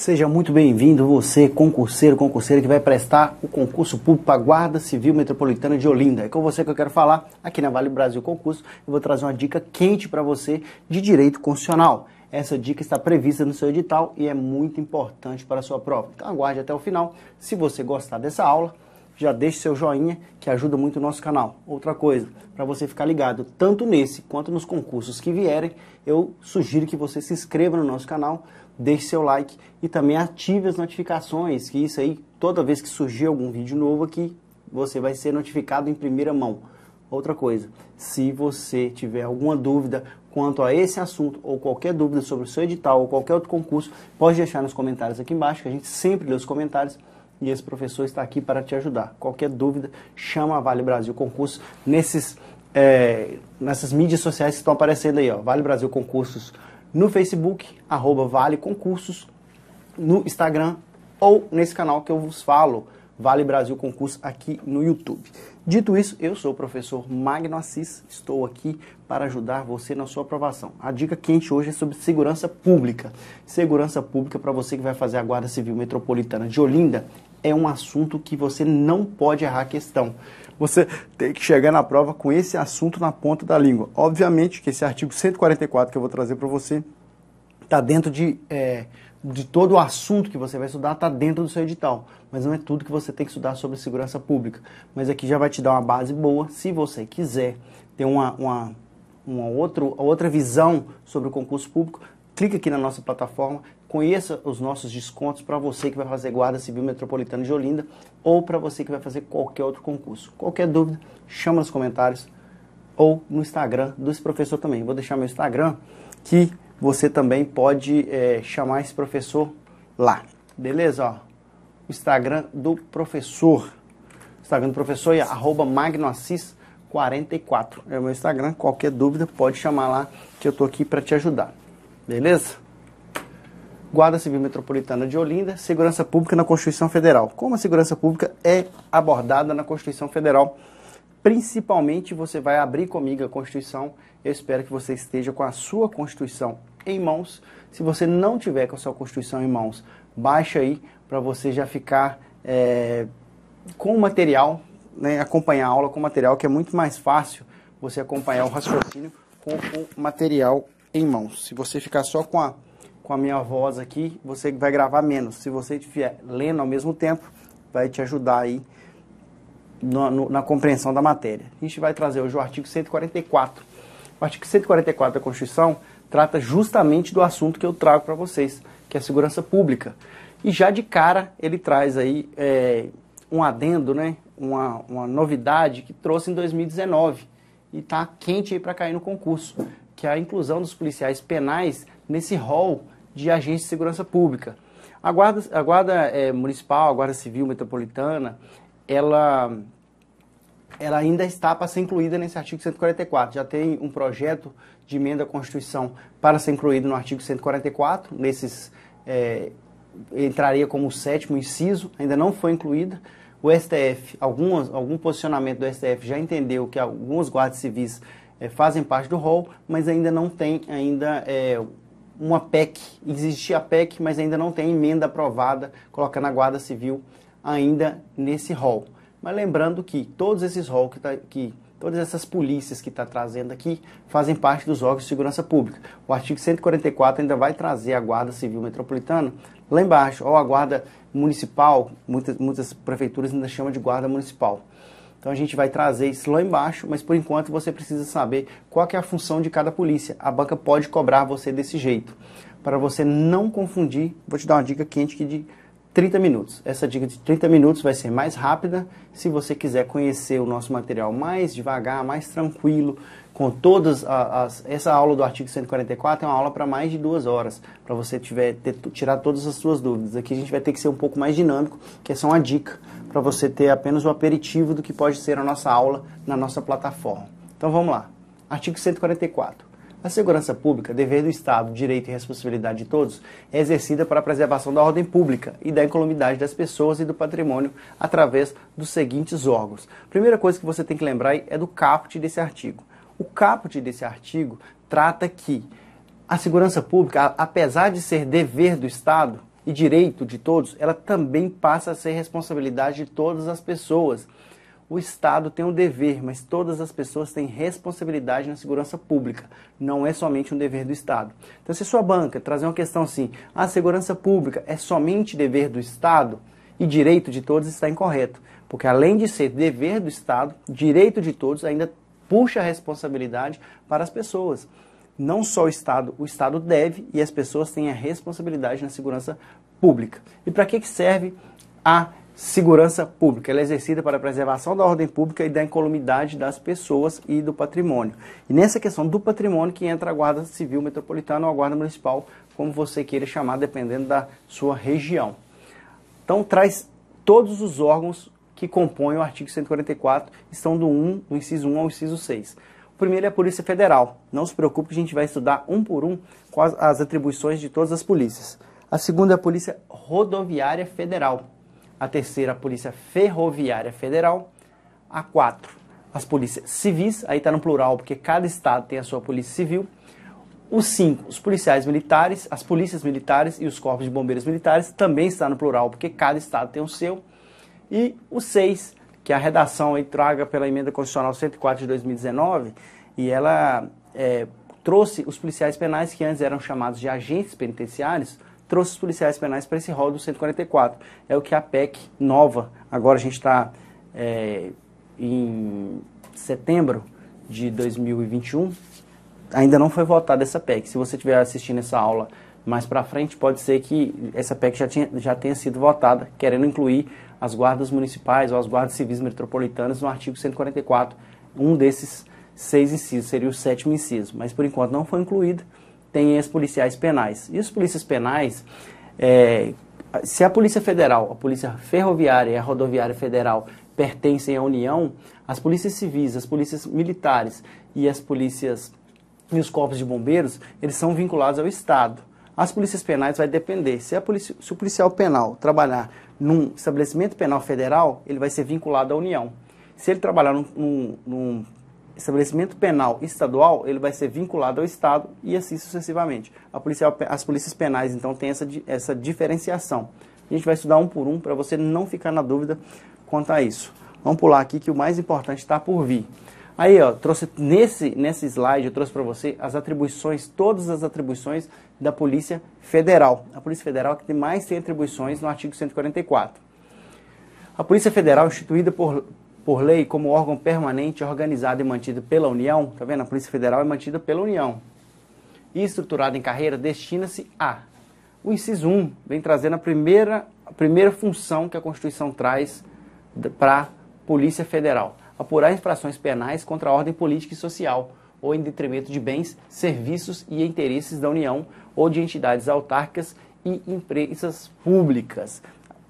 Seja muito bem-vindo, você, concurseiro, concurseira que vai prestar o concurso público para a Guarda Civil Metropolitana de Olinda. É com você que eu quero falar aqui na Vale Brasil Concurso. Eu vou trazer uma dica quente para você de direito constitucional. Essa dica está prevista no seu edital e é muito importante para a sua prova. Então aguarde até o final. Se você gostar dessa aula, já deixe seu joinha, que ajuda muito o nosso canal. Outra coisa, para você ficar ligado tanto nesse quanto nos concursos que vierem, eu sugiro que você se inscreva no nosso canal deixe seu like e também ative as notificações, que isso aí, toda vez que surgir algum vídeo novo aqui, você vai ser notificado em primeira mão. Outra coisa, se você tiver alguma dúvida quanto a esse assunto ou qualquer dúvida sobre o seu edital ou qualquer outro concurso, pode deixar nos comentários aqui embaixo, que a gente sempre lê os comentários e esse professor está aqui para te ajudar. Qualquer dúvida, chama a Vale Brasil Concursos nesses, é, nessas mídias sociais que estão aparecendo aí, ó, Vale Brasil Concursos.com no Facebook, arroba Vale Concursos, no Instagram ou nesse canal que eu vos falo, Vale Brasil Concurso, aqui no YouTube. Dito isso, eu sou o professor Magno Assis, estou aqui para ajudar você na sua aprovação. A dica quente hoje é sobre segurança pública. Segurança pública para você que vai fazer a Guarda Civil Metropolitana de Olinda é um assunto que você não pode errar a questão você tem que chegar na prova com esse assunto na ponta da língua. Obviamente que esse artigo 144 que eu vou trazer para você está dentro de, é, de todo o assunto que você vai estudar, está dentro do seu edital. Mas não é tudo que você tem que estudar sobre segurança pública. Mas aqui já vai te dar uma base boa, se você quiser ter uma, uma, uma, outro, outra visão sobre o concurso público, clica aqui na nossa plataforma, Conheça os nossos descontos para você que vai fazer Guarda Civil Metropolitana de Olinda ou para você que vai fazer qualquer outro concurso. Qualquer dúvida, chama nos comentários ou no Instagram do professor também. Vou deixar meu Instagram que você também pode é, chamar esse professor lá. Beleza? O Instagram do professor. Instagram do professor é arroba magnoassis44. É o meu Instagram. Qualquer dúvida pode chamar lá que eu tô aqui para te ajudar. Beleza? Guarda Civil Metropolitana de Olinda, Segurança Pública na Constituição Federal. Como a segurança pública é abordada na Constituição Federal, principalmente você vai abrir comigo a Constituição. Eu espero que você esteja com a sua Constituição em mãos. Se você não tiver com a sua Constituição em mãos, baixa aí para você já ficar é, com o material, né, acompanhar a aula com o material, que é muito mais fácil você acompanhar o raciocínio com o material em mãos. Se você ficar só com a com a minha voz aqui, você vai gravar menos. Se você estiver lendo ao mesmo tempo, vai te ajudar aí no, no, na compreensão da matéria. A gente vai trazer hoje o artigo 144. O artigo 144 da Constituição trata justamente do assunto que eu trago para vocês, que é a segurança pública. E já de cara ele traz aí é, um adendo, né? uma, uma novidade que trouxe em 2019 e está quente aí para cair no concurso, que é a inclusão dos policiais penais nesse rol de agentes de segurança pública. A guarda, a guarda é, municipal, a guarda civil metropolitana, ela, ela ainda está para ser incluída nesse artigo 144. Já tem um projeto de emenda à Constituição para ser incluído no artigo 144, nesses é, entraria como o sétimo inciso, ainda não foi incluída. O STF, algumas, algum posicionamento do STF já entendeu que alguns guardas civis é, fazem parte do rol, mas ainda não tem ainda uma PEC. Existia a PEC, mas ainda não tem emenda aprovada, colocando a Guarda Civil ainda nesse rol. Mas lembrando que todos esses rol que, tá, que todas essas polícias que está trazendo aqui fazem parte dos órgãos de segurança pública. O artigo 144 ainda vai trazer a Guarda Civil Metropolitana lá embaixo, ou a Guarda Municipal, muitas, muitas prefeituras ainda chamam de Guarda Municipal. Então a gente vai trazer isso lá embaixo, mas por enquanto você precisa saber qual é a função de cada polícia. A banca pode cobrar você desse jeito. Para você não confundir, vou te dar uma dica quente que de 30 minutos. Essa dica de 30 minutos vai ser mais rápida. Se você quiser conhecer o nosso material mais devagar, mais tranquilo, com todas as. Essa aula do artigo 144 é uma aula para mais de duas horas, para você tiver, ter, tirar todas as suas dúvidas. Aqui a gente vai ter que ser um pouco mais dinâmico, que é só uma dica para você ter apenas o aperitivo do que pode ser a nossa aula na nossa plataforma. Então vamos lá. Artigo 144. A segurança pública, dever do Estado, direito e responsabilidade de todos, é exercida para a preservação da ordem pública e da incolumidade das pessoas e do patrimônio através dos seguintes órgãos. Primeira coisa que você tem que lembrar é do caput desse artigo. O caput desse artigo trata que a segurança pública, apesar de ser dever do Estado, e direito de todos, ela também passa a ser responsabilidade de todas as pessoas. O Estado tem o um dever, mas todas as pessoas têm responsabilidade na segurança pública. Não é somente um dever do Estado. Então, se sua banca trazer uma questão assim, a ah, segurança pública é somente dever do Estado e direito de todos, está incorreto. Porque além de ser dever do Estado, direito de todos ainda puxa a responsabilidade para as pessoas não só o Estado, o Estado deve e as pessoas têm a responsabilidade na segurança pública. E para que serve a segurança pública? Ela é exercida para a preservação da ordem pública e da incolumidade das pessoas e do patrimônio. E nessa questão do patrimônio que entra a Guarda Civil Metropolitana ou a Guarda Municipal, como você queira chamar, dependendo da sua região. Então traz todos os órgãos que compõem o artigo 144, estão do 1, do inciso 1 ao inciso 6. O primeiro é a Polícia Federal. Não se preocupe, a gente vai estudar um por um as atribuições de todas as polícias a segunda é a Polícia Rodoviária Federal, a terceira a Polícia Ferroviária Federal, a quatro as polícias civis, aí está no plural porque cada estado tem a sua polícia civil, os cinco, os policiais militares, as polícias militares e os corpos de bombeiros militares também está no plural porque cada estado tem o seu, e os seis, que a redação aí traga pela emenda constitucional 104 de 2019 e ela é, trouxe os policiais penais que antes eram chamados de agentes penitenciários trouxe os policiais penais para esse rol do 144. É o que a PEC nova, agora a gente está é, em setembro de 2021, ainda não foi votada essa PEC. Se você estiver assistindo essa aula mais para frente, pode ser que essa PEC já, tinha, já tenha sido votada, querendo incluir as guardas municipais ou as guardas civis metropolitanas no artigo 144, um desses seis incisos, seria o sétimo inciso, mas por enquanto não foi incluído tem as policiais penais. E as polícias penais, é, se a Polícia Federal, a Polícia Ferroviária e a Rodoviária Federal pertencem à União, as polícias civis, as polícias militares e as polícias e os corpos de bombeiros, eles são vinculados ao Estado. As polícias penais vai depender. Se, polícia, se o policial penal trabalhar num estabelecimento penal federal, ele vai ser vinculado à União. Se ele trabalhar num, num, num estabelecimento penal estadual, ele vai ser vinculado ao Estado e assim sucessivamente. Policial, as polícias penais, então, têm essa, essa diferenciação. A gente vai estudar um por um para você não ficar na dúvida quanto a isso. Vamos pular aqui que o mais importante está por vir. Aí, ó, trouxe nesse, nesse slide, eu trouxe para você as atribuições, todas as atribuições da Polícia Federal. A Polícia Federal é que mais tem atribuições no artigo 144. A Polícia Federal, é instituída por, por lei, como órgão permanente, organizado e mantido pela União, tá vendo? A Polícia Federal é mantida pela União. E estruturada em carreira, destina-se a. O inciso 1 vem trazendo a primeira, a primeira função que a Constituição traz para a Polícia Federal: apurar infrações penais contra a ordem política e social, ou em detrimento de bens, serviços e interesses da União ou de entidades autárquicas e empresas públicas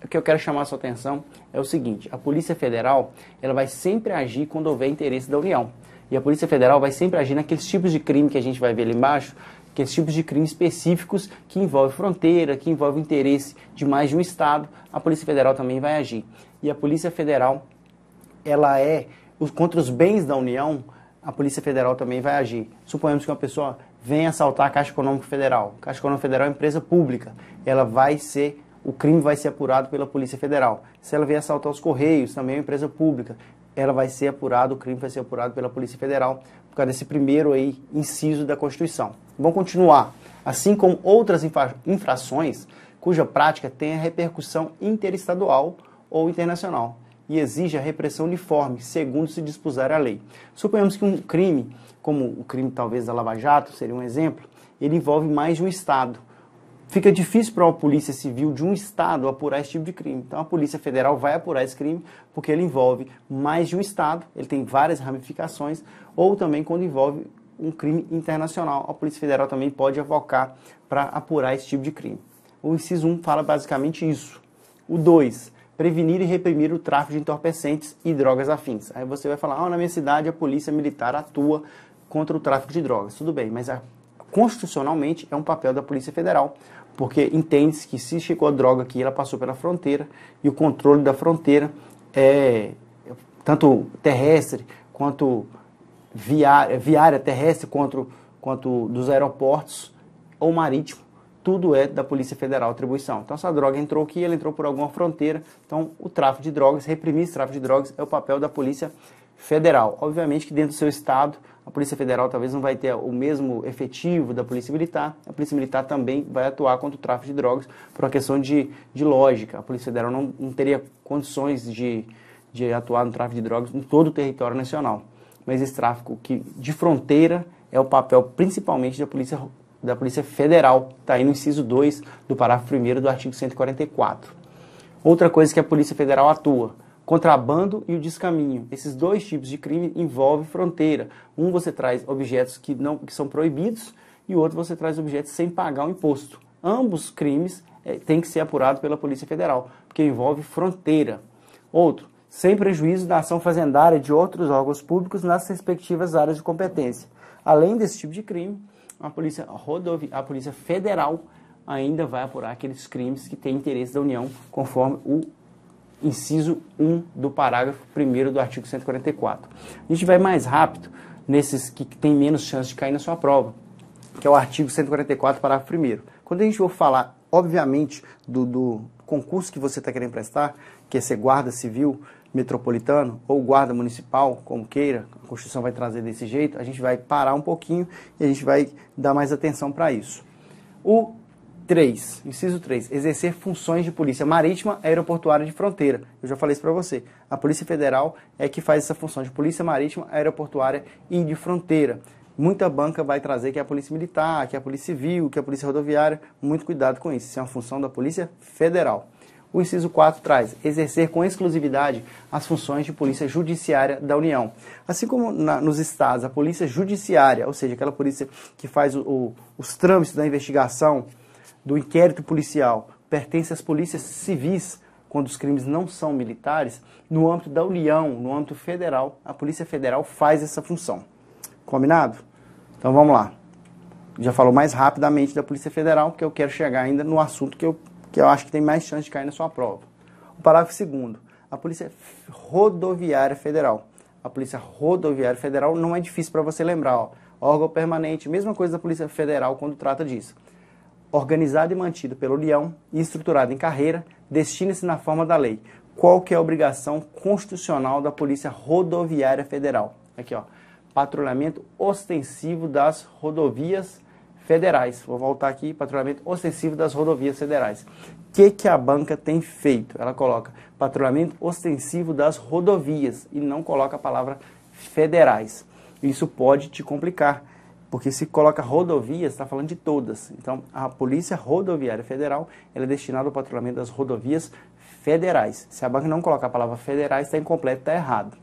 o que eu quero chamar a sua atenção é o seguinte: a Polícia Federal ela vai sempre agir quando houver interesse da União. E a Polícia Federal vai sempre agir naqueles tipos de crime que a gente vai ver ali embaixo, aqueles tipos de crimes específicos que envolvem fronteira, que envolvem interesse de mais de um Estado. A Polícia Federal também vai agir. E a Polícia Federal, ela é, contra os bens da União, a Polícia Federal também vai agir. Suponhamos que uma pessoa venha assaltar a Caixa Econômica Federal. A Caixa Econômica Federal é uma empresa pública. Ela vai ser o crime vai ser apurado pela Polícia Federal. Se ela vier assaltar os Correios, também é uma empresa pública, ela vai ser apurado, o crime vai ser apurado pela Polícia Federal, por causa desse primeiro aí, inciso da Constituição. Vamos continuar. Assim como outras infrações cuja prática tenha repercussão interestadual ou internacional e exige a repressão uniforme, segundo se dispuser a lei. Suponhamos que um crime, como o crime talvez da Lava Jato, seria um exemplo, ele envolve mais de um Estado fica difícil para uma polícia civil de um estado apurar esse tipo de crime. Então a Polícia Federal vai apurar esse crime porque ele envolve mais de um estado, ele tem várias ramificações, ou também quando envolve um crime internacional, a Polícia Federal também pode avocar para apurar esse tipo de crime. O inciso 1 fala basicamente isso. O 2, prevenir e reprimir o tráfico de entorpecentes e drogas afins. Aí você vai falar, ah, na minha cidade a polícia militar atua contra o tráfico de drogas. Tudo bem, mas a, constitucionalmente é um papel da Polícia Federal porque entende-se que se chegou a droga aqui, ela passou pela fronteira e o controle da fronteira é tanto terrestre quanto viária, viária terrestre quanto, quanto dos aeroportos ou marítimo, tudo é da Polícia Federal atribuição. Então, essa droga entrou aqui, ela entrou por alguma fronteira. Então, o tráfico de drogas, reprimir esse tráfico de drogas é o papel da Polícia Federal. Obviamente que dentro do seu estado a Polícia Federal talvez não vai ter o mesmo efetivo da Polícia Militar. A Polícia Militar também vai atuar contra o tráfico de drogas por uma questão de, de lógica. A Polícia Federal não, não teria condições de, de atuar no tráfico de drogas em todo o território nacional. Mas esse tráfico que de fronteira é o papel principalmente da Polícia, da polícia Federal. Está aí no inciso 2 do parágrafo 1 do artigo 144. Outra coisa que a Polícia Federal atua contrabando e o descaminho. Esses dois tipos de crime envolvem fronteira. Um você traz objetos que não que são proibidos e o outro você traz objetos sem pagar o imposto. Ambos crimes é, têm que ser apurados pela Polícia Federal, porque envolve fronteira. Outro, sem prejuízo da ação fazendária de outros órgãos públicos nas respectivas áreas de competência. Além desse tipo de crime, a Polícia, rodovi a polícia Federal ainda vai apurar aqueles crimes que têm interesse da União, conforme o inciso 1 do parágrafo 1 do artigo 144. A gente vai mais rápido nesses que tem menos chance de cair na sua prova, que é o artigo 144, parágrafo 1. Quando a gente for falar, obviamente, do, do concurso que você está querendo prestar, que é ser guarda civil metropolitano ou guarda municipal, como queira, a Constituição vai trazer desse jeito, a gente vai parar um pouquinho e a gente vai dar mais atenção para isso. O 3, inciso 3, exercer funções de polícia marítima, aeroportuária de fronteira. Eu já falei isso para você. A Polícia Federal é que faz essa função de polícia marítima, aeroportuária e de fronteira. Muita banca vai trazer que é a Polícia Militar, que é a Polícia Civil, que é a Polícia Rodoviária. Muito cuidado com isso. Isso é uma função da Polícia Federal. O inciso 4 traz exercer com exclusividade as funções de polícia judiciária da União. Assim como na, nos estados, a polícia judiciária, ou seja, aquela polícia que faz o, o, os trâmites da investigação, do inquérito policial pertence às polícias civis, quando os crimes não são militares, no âmbito da União, no âmbito federal, a Polícia Federal faz essa função. Combinado? Então vamos lá. Já falou mais rapidamente da Polícia Federal, porque eu quero chegar ainda no assunto que eu, que eu acho que tem mais chance de cair na sua prova. O parágrafo segundo, a Polícia Rodoviária Federal. A Polícia Rodoviária Federal não é difícil para você lembrar, ó. Órgão permanente, mesma coisa da Polícia Federal quando trata disso organizado e mantido pelo leão e estruturado em carreira, destina-se na forma da lei. Qual que é a obrigação constitucional da Polícia Rodoviária Federal? Aqui, ó, patrulhamento ostensivo das rodovias federais. Vou voltar aqui, patrulhamento ostensivo das rodovias federais. O que, que a banca tem feito? Ela coloca patrulhamento ostensivo das rodovias e não coloca a palavra federais. Isso pode te complicar, porque se coloca rodovias, está falando de todas. Então, a Polícia Rodoviária Federal ela é destinada ao patrulhamento das rodovias federais. Se a banca não colocar a palavra federais, está incompleto, está errado.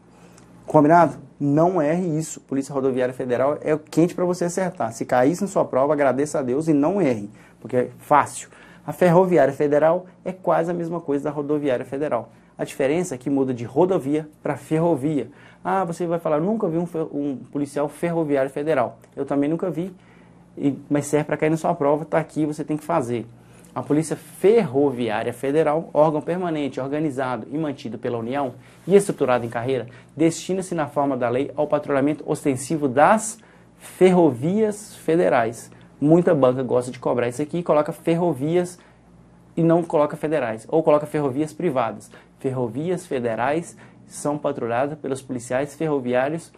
Combinado? Não erre isso. Polícia Rodoviária Federal é quente para você acertar. Se cair isso na sua prova, agradeça a Deus e não erre, porque é fácil. A Ferroviária Federal é quase a mesma coisa da Rodoviária Federal. A diferença é que muda de rodovia para ferrovia. Ah, você vai falar, nunca vi um, um, policial ferroviário federal. Eu também nunca vi, mas serve para cair na sua prova, está aqui, você tem que fazer. A Polícia Ferroviária Federal, órgão permanente, organizado e mantido pela União e estruturado em carreira, destina-se na forma da lei ao patrulhamento ostensivo das ferrovias federais. Muita banca gosta de cobrar isso aqui e coloca ferrovias e não coloca federais, ou coloca ferrovias privadas. Ferrovias federais são patrulhadas pelos policiais ferroviários,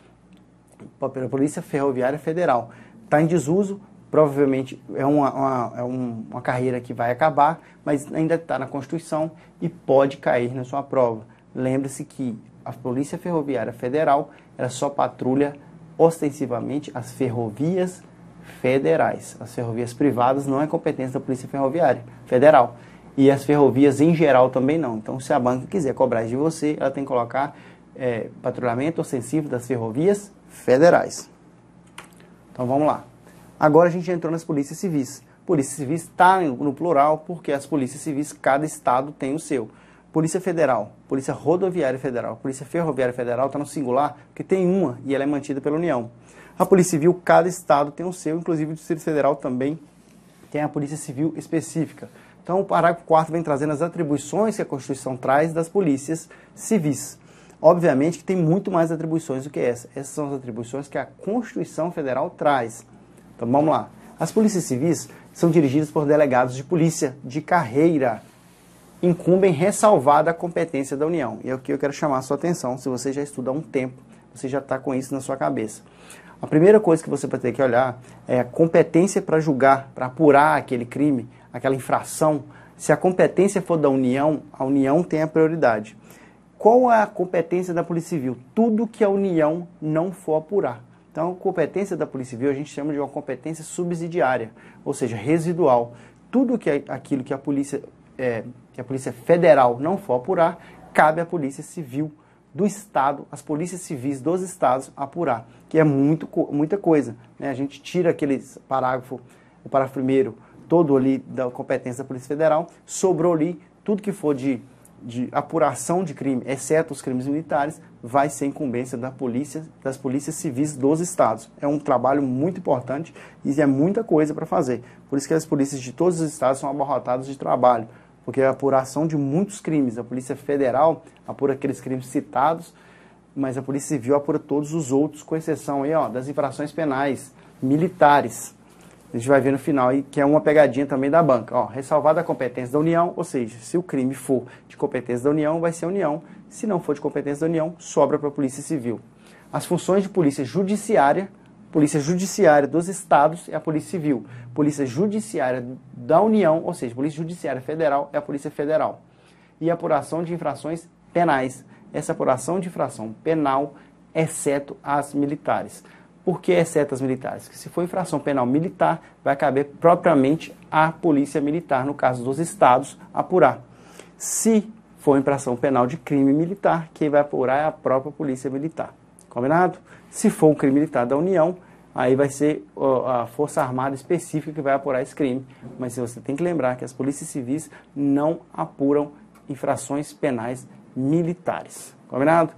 pela Polícia Ferroviária Federal. Está em desuso, provavelmente é uma, uma, é uma carreira que vai acabar, mas ainda está na Constituição e pode cair na sua prova. Lembre-se que a Polícia Ferroviária Federal ela só patrulha ostensivamente as ferrovias federais. As ferrovias privadas não é competência da Polícia Ferroviária Federal e as ferrovias em geral também não. Então, se a banca quiser cobrar de você, ela tem que colocar é, patrulhamento ostensivo das ferrovias federais. Então, vamos lá. Agora a gente entrou nas polícias civis. Polícia civis está no plural porque as polícias civis, cada estado tem o seu. Polícia Federal, Polícia Rodoviária Federal, Polícia Ferroviária Federal está no singular porque tem uma e ela é mantida pela União. A Polícia Civil, cada estado tem o seu, inclusive o Distrito Federal também tem a Polícia Civil específica. Então, o parágrafo 4 vem trazendo as atribuições que a Constituição traz das polícias civis. Obviamente que tem muito mais atribuições do que essa. Essas são as atribuições que a Constituição Federal traz. Então, vamos lá. As polícias civis são dirigidas por delegados de polícia de carreira. Incumbem ressalvada a competência da União. E é o que eu quero chamar a sua atenção, se você já estuda há um tempo, você já está com isso na sua cabeça. A primeira coisa que você vai ter que olhar é a competência para julgar, para apurar aquele crime aquela infração, se a competência for da União, a União tem a prioridade. Qual é a competência da Polícia Civil? Tudo que a União não for apurar. Então, a competência da Polícia Civil a gente chama de uma competência subsidiária, ou seja, residual. Tudo que aquilo que a Polícia, é, que a polícia Federal não for apurar, cabe à Polícia Civil do Estado, as polícias civis dos estados apurar, que é muito, muita coisa. Né? A gente tira aquele parágrafo, o parágrafo primeiro, todo ali da competência da Polícia Federal, sobrou ali tudo que for de, de apuração de crime, exceto os crimes militares, vai ser incumbência da polícia, das polícias civis dos estados. É um trabalho muito importante e é muita coisa para fazer. Por isso que as polícias de todos os estados são abarrotadas de trabalho, porque é a apuração de muitos crimes. A Polícia Federal apura aqueles crimes citados, mas a Polícia Civil apura todos os outros, com exceção aí, ó, das infrações penais militares a gente vai ver no final aí, que é uma pegadinha também da banca. Ó, ressalvada a competência da União, ou seja, se o crime for de competência da União, vai ser a União. Se não for de competência da União, sobra para a Polícia Civil. As funções de Polícia Judiciária, Polícia Judiciária dos Estados é a Polícia Civil. Polícia Judiciária da União, ou seja, Polícia Judiciária Federal é a Polícia Federal. E apuração de infrações penais. Essa apuração de infração penal, exceto as militares porque é setas militares, que se for infração penal militar, vai caber propriamente à polícia militar, no caso dos estados, apurar. Se for infração penal de crime militar, quem vai apurar é a própria polícia militar. Combinado? Se for um crime militar da União, aí vai ser a Força Armada específica que vai apurar esse crime. Mas você tem que lembrar que as polícias civis não apuram infrações penais militares. Combinado?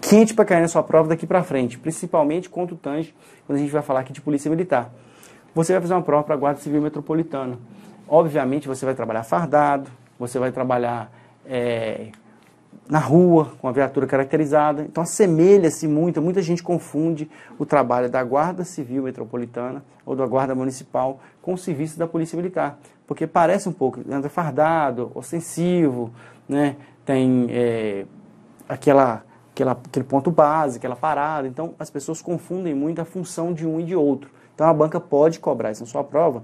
quente para cair na sua prova daqui para frente, principalmente quanto tange quando a gente vai falar aqui de polícia militar. Você vai fazer uma prova para a Guarda Civil Metropolitana. Obviamente você vai trabalhar fardado, você vai trabalhar é, na rua com a viatura caracterizada. Então assemelha-se muito, muita gente confunde o trabalho da Guarda Civil Metropolitana ou da Guarda Municipal com o serviço da Polícia Militar, porque parece um pouco, anda né, fardado, ostensivo, né? tem é, aquela aquela, aquele ponto base, aquela parada. Então, as pessoas confundem muito a função de um e de outro. Então, a banca pode cobrar isso na é sua prova.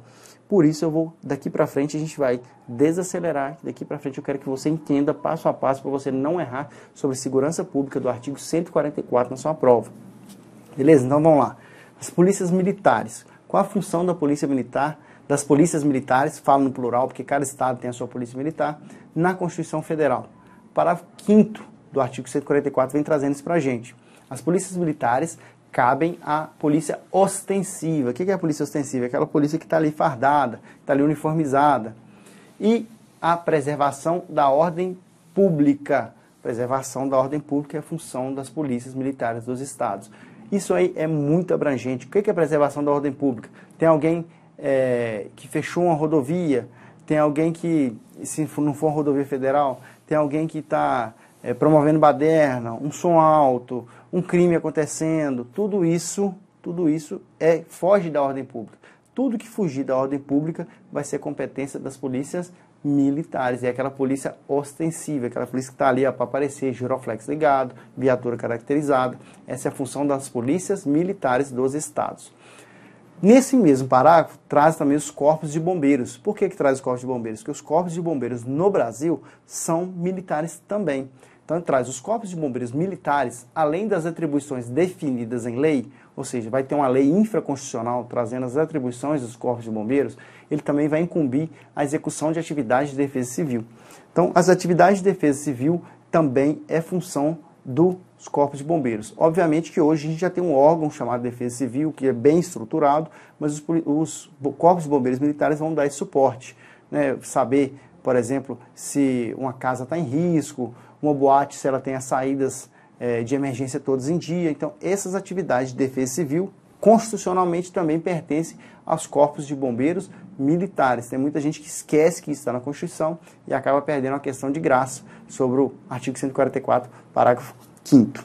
Por isso, eu vou daqui para frente a gente vai desacelerar. Daqui para frente, eu quero que você entenda passo a passo para você não errar sobre segurança pública do artigo 144 na sua prova. Beleza? Então, vamos lá. As polícias militares. Qual a função da polícia militar? Das polícias militares, falo no plural porque cada estado tem a sua polícia militar, na Constituição Federal. Parágrafo 5 do artigo 144 vem trazendo isso para a gente. As polícias militares cabem à polícia ostensiva. O que é a polícia ostensiva? É aquela polícia que está ali fardada, está ali uniformizada. E a preservação da ordem pública. Preservação da ordem pública é função das polícias militares dos estados. Isso aí é muito abrangente. O que é preservação da ordem pública? Tem alguém é, que fechou uma rodovia, tem alguém que, se não for uma rodovia federal, tem alguém que está é, promovendo baderna, um som alto, um crime acontecendo, tudo isso, tudo isso é foge da ordem pública. Tudo que fugir da ordem pública vai ser competência das polícias militares. É aquela polícia ostensiva, aquela polícia que está ali para aparecer, giroflex ligado, viatura caracterizada. Essa é a função das polícias militares dos estados. Nesse mesmo parágrafo, traz também os corpos de bombeiros. Por que, que traz os corpos de bombeiros? Porque os corpos de bombeiros no Brasil são militares também. Então traz os corpos de bombeiros militares, além das atribuições definidas em lei, ou seja, vai ter uma lei infraconstitucional trazendo as atribuições dos corpos de bombeiros, ele também vai incumbir a execução de atividades de defesa civil. Então, as atividades de defesa civil também é função dos corpos de bombeiros. Obviamente que hoje a gente já tem um órgão chamado Defesa Civil, que é bem estruturado, mas os, os corpos de bombeiros militares vão dar esse suporte. Né? Saber, por exemplo, se uma casa está em risco, uma boate se ela tem as saídas é, de emergência todos em dia. Então, essas atividades de defesa civil constitucionalmente também pertencem aos corpos de bombeiros militares. Tem muita gente que esquece que isso está na Constituição e acaba perdendo a questão de graça sobre o artigo 144, parágrafo 5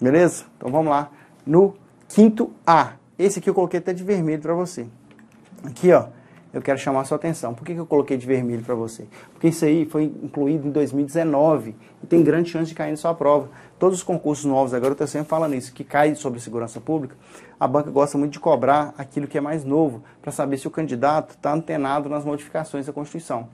Beleza? Então vamos lá. No 5 A. Esse aqui eu coloquei até de vermelho para você. Aqui, ó eu quero chamar sua atenção. Por que, que eu coloquei de vermelho para você? Porque isso aí foi incluído em 2019 e tem grande chance de cair na sua prova. Todos os concursos novos, agora eu estou sempre falando isso, que cai sobre segurança pública, a banca gosta muito de cobrar aquilo que é mais novo, para saber se o candidato está antenado nas modificações da Constituição.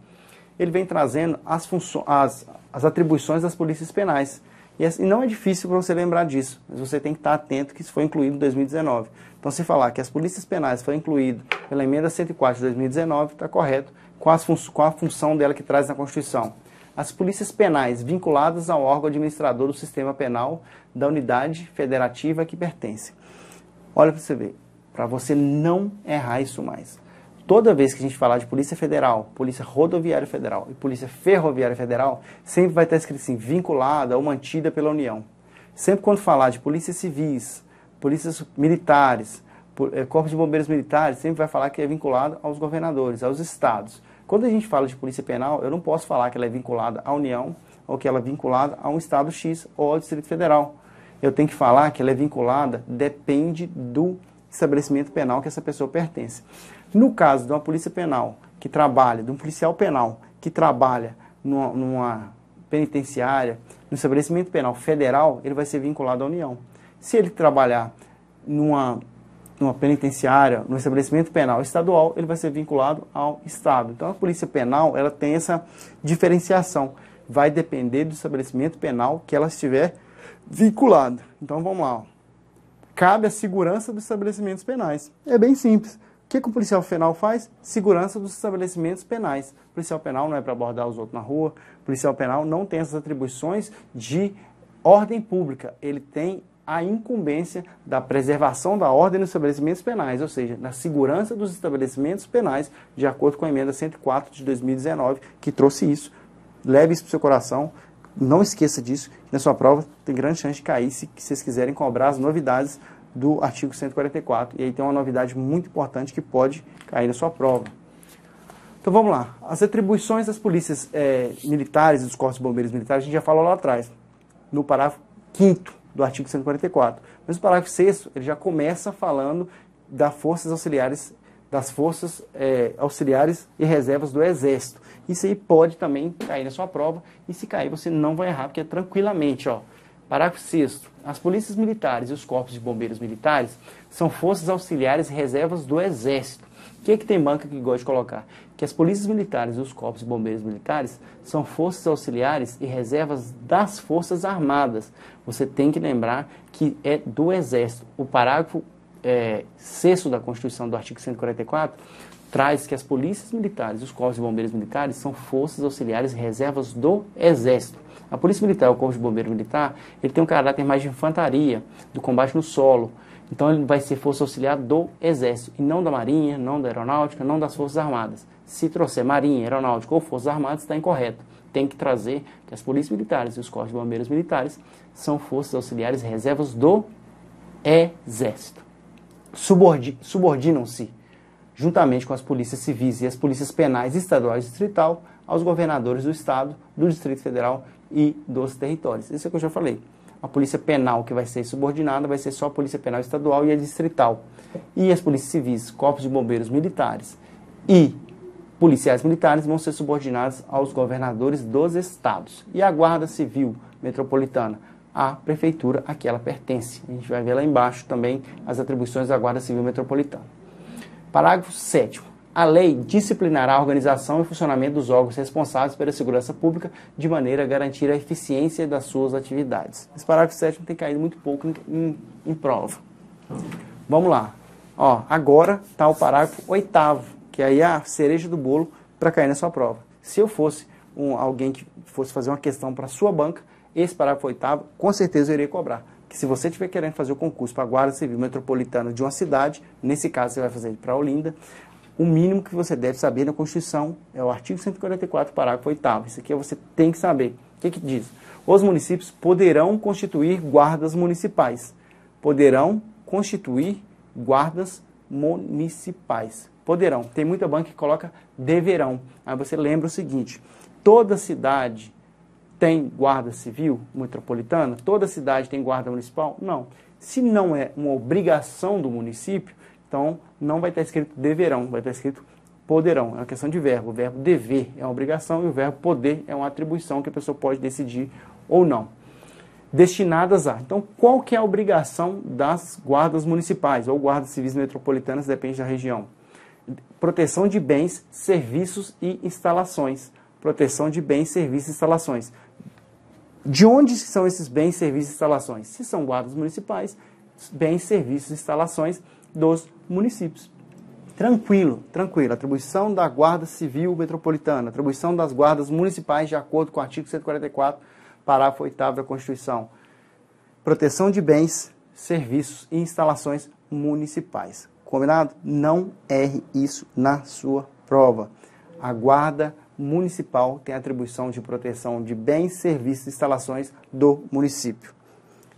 Ele vem trazendo as, as, as atribuições das polícias penais. Assim, e não é difícil para você lembrar disso, mas você tem que estar atento que isso foi incluído em 2019. Então, se falar que as polícias penais foi incluído pela emenda 104 de 2019, está correto com, as a função dela que traz na Constituição. As polícias penais vinculadas ao órgão administrador do sistema penal da unidade federativa que pertence. Olha para você ver, para você não errar isso mais. Toda vez que a gente falar de Polícia Federal, Polícia Rodoviária Federal e Polícia Ferroviária Federal, sempre vai estar escrito assim, vinculada ou mantida pela União. Sempre quando falar de polícias civis, polícias militares, eh, corpo de bombeiros militares, sempre vai falar que é vinculado aos governadores, aos estados. Quando a gente fala de polícia penal, eu não posso falar que ela é vinculada à União ou que ela é vinculada a um estado X ou ao Distrito Federal. Eu tenho que falar que ela é vinculada, depende do estabelecimento penal que essa pessoa pertence. No caso de uma polícia penal que trabalha, de um policial penal que trabalha numa, numa penitenciária, no estabelecimento penal federal, ele vai ser vinculado à União. Se ele trabalhar numa, numa penitenciária, no estabelecimento penal estadual, ele vai ser vinculado ao Estado. Então a polícia penal ela tem essa diferenciação. Vai depender do estabelecimento penal que ela estiver vinculada. Então vamos lá. Cabe a segurança dos estabelecimentos penais. É bem simples que, que o policial penal faz? Segurança dos estabelecimentos penais. O policial penal não é para abordar os outros na rua, o policial penal não tem essas atribuições de ordem pública, ele tem a incumbência da preservação da ordem nos estabelecimentos penais, ou seja, na segurança dos estabelecimentos penais, de acordo com a emenda 104 de 2019, que trouxe isso. Leve isso para o seu coração, não esqueça disso, na sua prova tem grande chance de cair se vocês quiserem cobrar as novidades do artigo 144. E aí tem uma novidade muito importante que pode cair na sua prova. Então vamos lá. As atribuições das polícias é, militares e dos corpos de bombeiros militares, a gente já falou lá atrás, no parágrafo 5 do artigo 144. Mas o parágrafo 6 ele já começa falando das forças auxiliares das forças é, auxiliares e reservas do Exército. Isso aí pode também cair na sua prova, e se cair você não vai errar, porque é tranquilamente, ó. Parágrafo 6. As polícias militares e os corpos de bombeiros militares são forças auxiliares e reservas do Exército. O que, é que tem banca que gosta de colocar? Que as polícias militares e os corpos de bombeiros militares são forças auxiliares e reservas das Forças Armadas. Você tem que lembrar que é do Exército. O parágrafo é, sexto da Constituição, do artigo 144, traz que as polícias militares e os corpos de bombeiros militares são forças auxiliares reservas do Exército. A Polícia Militar, o Corpo de Bombeiro Militar, ele tem um caráter mais de infantaria, do combate no solo. Então ele vai ser força auxiliar do Exército, e não da Marinha, não da Aeronáutica, não das Forças Armadas. Se trouxer Marinha, Aeronáutica ou Forças Armadas, está incorreto. Tem que trazer que as Polícias Militares e os Corpos de Bombeiros Militares são forças auxiliares reservas do Exército. Subordi Subordinam-se juntamente com as polícias civis e as polícias penais estaduais e distrital, aos governadores do Estado, do Distrito Federal e dos territórios. Isso é o que eu já falei. A polícia penal que vai ser subordinada vai ser só a polícia penal estadual e a distrital. E as polícias civis, corpos de bombeiros militares e policiais militares vão ser subordinados aos governadores dos estados. E a guarda civil metropolitana, à prefeitura a que ela pertence. A gente vai ver lá embaixo também as atribuições da guarda civil metropolitana. Parágrafo 7. A lei disciplinará a organização e funcionamento dos órgãos responsáveis pela segurança pública de maneira a garantir a eficiência das suas atividades. Esse parágrafo 7 tem caído muito pouco em, em prova. Vamos lá. Ó, agora está o parágrafo 8, que aí é a cereja do bolo para cair na sua prova. Se eu fosse um, alguém que fosse fazer uma questão para sua banca, esse parágrafo oitavo, com certeza eu iria cobrar que se você estiver querendo fazer o concurso para a Guarda Civil Metropolitana de uma cidade, nesse caso você vai fazer para Olinda, o mínimo que você deve saber na Constituição é o artigo 144, parágrafo 8 Isso aqui é você tem que saber. O que, que diz? Os municípios poderão constituir guardas municipais. Poderão constituir guardas municipais. Poderão. Tem muita banca que coloca deverão. Aí você lembra o seguinte: toda cidade tem guarda civil metropolitana? Toda cidade tem guarda municipal? Não. Se não é uma obrigação do município, então não vai estar escrito deverão, vai estar escrito poderão. É uma questão de verbo. O verbo dever é uma obrigação e o verbo poder é uma atribuição que a pessoa pode decidir ou não. Destinadas a. Então, qual que é a obrigação das guardas municipais ou guardas civis metropolitanas, depende da região? Proteção de bens, serviços e instalações. Proteção de bens, serviços e instalações. De onde são esses bens, serviços e instalações? Se são guardas municipais, bens, serviços e instalações dos municípios. Tranquilo, tranquilo. Atribuição da Guarda Civil Metropolitana, atribuição das guardas municipais de acordo com o artigo 144, parágrafo 8 da Constituição. Proteção de bens, serviços e instalações municipais. Combinado? Não erre isso na sua prova. A Guarda municipal tem atribuição de proteção de bens, serviços e instalações do município.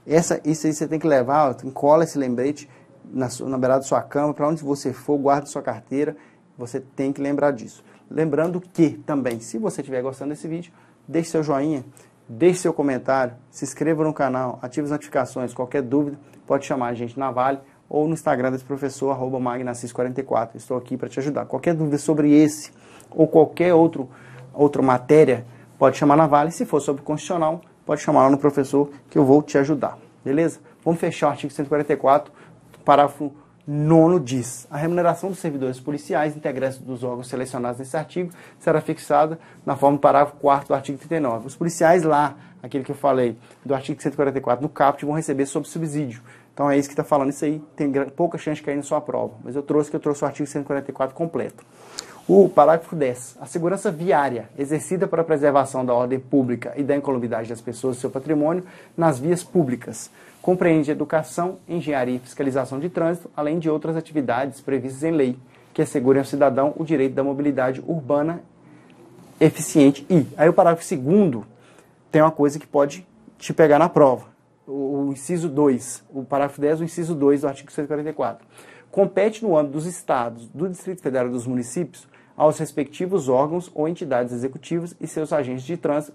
Essa, isso aí você tem que levar, cola esse lembrete na, na beirada da sua cama, para onde você for, guarda sua carteira, você tem que lembrar disso. Lembrando que também, se você estiver gostando desse vídeo, deixe seu joinha, deixe seu comentário, se inscreva no canal, ative as notificações, qualquer dúvida, pode chamar a gente na Vale ou no Instagram desse professor, arroba magnacis44. Estou aqui para te ajudar. Qualquer dúvida sobre esse ou qualquer outro, outra matéria, pode chamar na Vale. Se for sobre constitucional, pode chamar lá no professor que eu vou te ajudar. Beleza? Vamos fechar o artigo 144, parágrafo nono diz: a remuneração dos servidores policiais integrantes dos órgãos selecionados nesse artigo será fixada na forma do parágrafo 4 do artigo 39. Os policiais lá, aquele que eu falei do artigo 144 no caput, vão receber sob subsídio então é isso que está falando, isso aí tem pouca chance de cair na sua prova. Mas eu trouxe que eu trouxe o artigo 144 completo. O parágrafo 10. A segurança viária, exercida para a preservação da ordem pública e da incolumidade das pessoas e seu patrimônio nas vias públicas, compreende educação, engenharia e fiscalização de trânsito, além de outras atividades previstas em lei, que assegurem ao cidadão o direito da mobilidade urbana eficiente. E aí o parágrafo 2 tem uma coisa que pode te pegar na prova o, inciso 2, o parágrafo 10, o inciso 2 do artigo 144. Compete no âmbito dos estados, do Distrito Federal e dos municípios aos respectivos órgãos ou entidades executivas e seus agentes de trânsito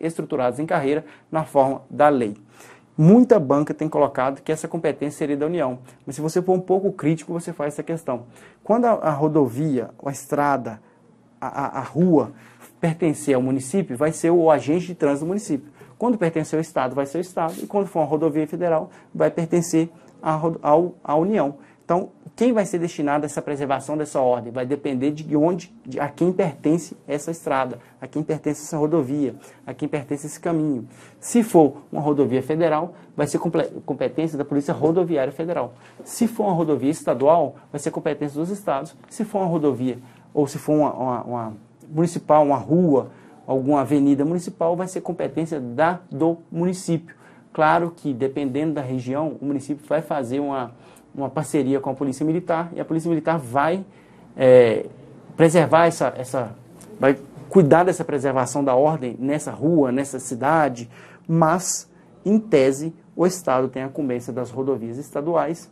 estruturados em carreira na forma da lei. Muita banca tem colocado que essa competência seria da União, mas se você for um pouco crítico, você faz essa questão. Quando a, a rodovia, a estrada, a, a, a rua pertencer ao município, vai ser o agente de trânsito do município. Quando pertence ao Estado, vai ser o Estado, e quando for uma rodovia federal, vai pertencer à, à União. Então, quem vai ser destinado a essa preservação dessa ordem? Vai depender de onde, de, a quem pertence essa estrada, a quem pertence essa rodovia, a quem pertence esse caminho. Se for uma rodovia federal, vai ser competência da Polícia Rodoviária Federal. Se for uma rodovia estadual, vai ser competência dos estados. Se for uma rodovia, ou se for uma, uma, uma municipal, uma rua, alguma avenida municipal, vai ser competência da, do município. Claro que, dependendo da região, o município vai fazer uma, uma parceria com a Polícia Militar e a Polícia Militar vai é, preservar essa, essa. vai cuidar dessa preservação da ordem nessa rua, nessa cidade, mas, em tese, o Estado tem a incumbência das rodovias estaduais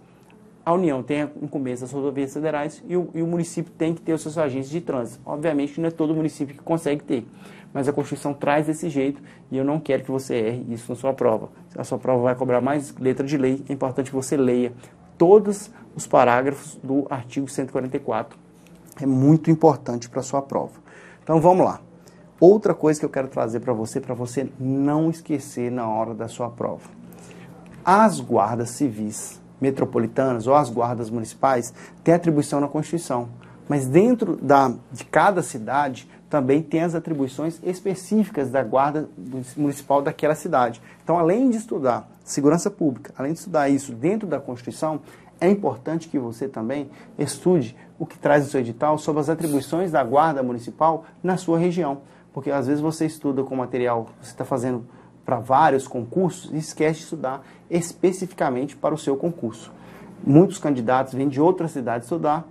a União tem a incumbência das rodovias federais e o, e o, município tem que ter os seus agentes de trânsito. Obviamente, não é todo município que consegue ter, mas a Constituição traz desse jeito e eu não quero que você erre isso na sua prova. A sua prova vai cobrar mais letra de lei, é importante que você leia todos os parágrafos do artigo 144. É muito importante para a sua prova. Então vamos lá. Outra coisa que eu quero trazer para você, para você não esquecer na hora da sua prova. As guardas civis metropolitanas ou as guardas municipais têm atribuição na Constituição. Mas dentro da, de cada cidade também tem as atribuições específicas da guarda municipal daquela cidade. Então, além de estudar segurança pública, além de estudar isso dentro da Constituição, é importante que você também estude o que traz o seu edital sobre as atribuições da guarda municipal na sua região. Porque às vezes você estuda com material, você está fazendo para vários concursos e esquece de estudar especificamente para o seu concurso. Muitos candidatos vêm de outras cidades estudar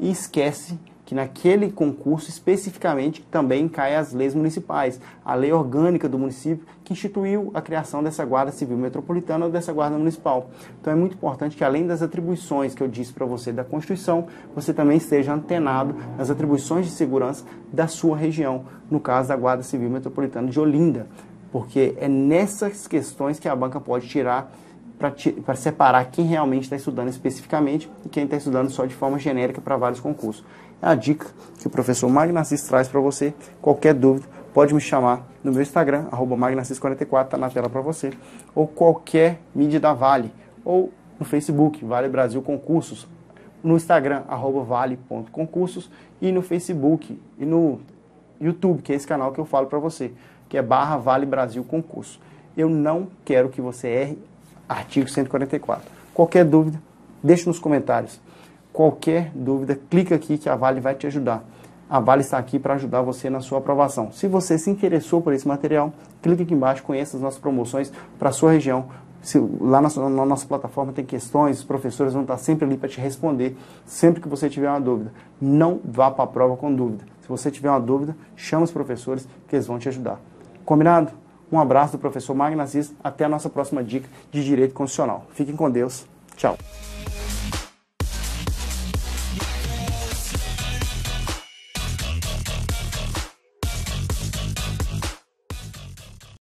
e esquece que naquele concurso especificamente também caem as leis municipais, a lei orgânica do município que instituiu a criação dessa guarda civil metropolitana ou dessa guarda municipal. Então é muito importante que além das atribuições que eu disse para você da Constituição, você também esteja antenado nas atribuições de segurança da sua região, no caso da Guarda Civil Metropolitana de Olinda porque é nessas questões que a banca pode tirar para separar quem realmente está estudando especificamente e quem está estudando só de forma genérica para vários concursos. É a dica que o professor Magnassis traz para você. Qualquer dúvida, pode me chamar no meu Instagram, Magnassis44, está na tela para você, ou qualquer mídia da Vale, ou no Facebook, Vale Brasil Concursos, no Instagram, vale.concursos, e no Facebook, e no YouTube, que é esse canal que eu falo para você que é barra Vale Brasil Concurso. Eu não quero que você erre artigo 144. Qualquer dúvida, deixe nos comentários. Qualquer dúvida, clica aqui que a Vale vai te ajudar. A Vale está aqui para ajudar você na sua aprovação. Se você se interessou por esse material, clique aqui embaixo, conheça as nossas promoções para a sua região. Se, lá na, na, nossa plataforma tem questões, os professores vão estar sempre ali para te responder, sempre que você tiver uma dúvida. Não vá para a prova com dúvida. Se você tiver uma dúvida, chama os professores que eles vão te ajudar. Combinado? Um abraço do professor Magno Até a nossa próxima dica de direito constitucional. Fiquem com Deus. Tchau.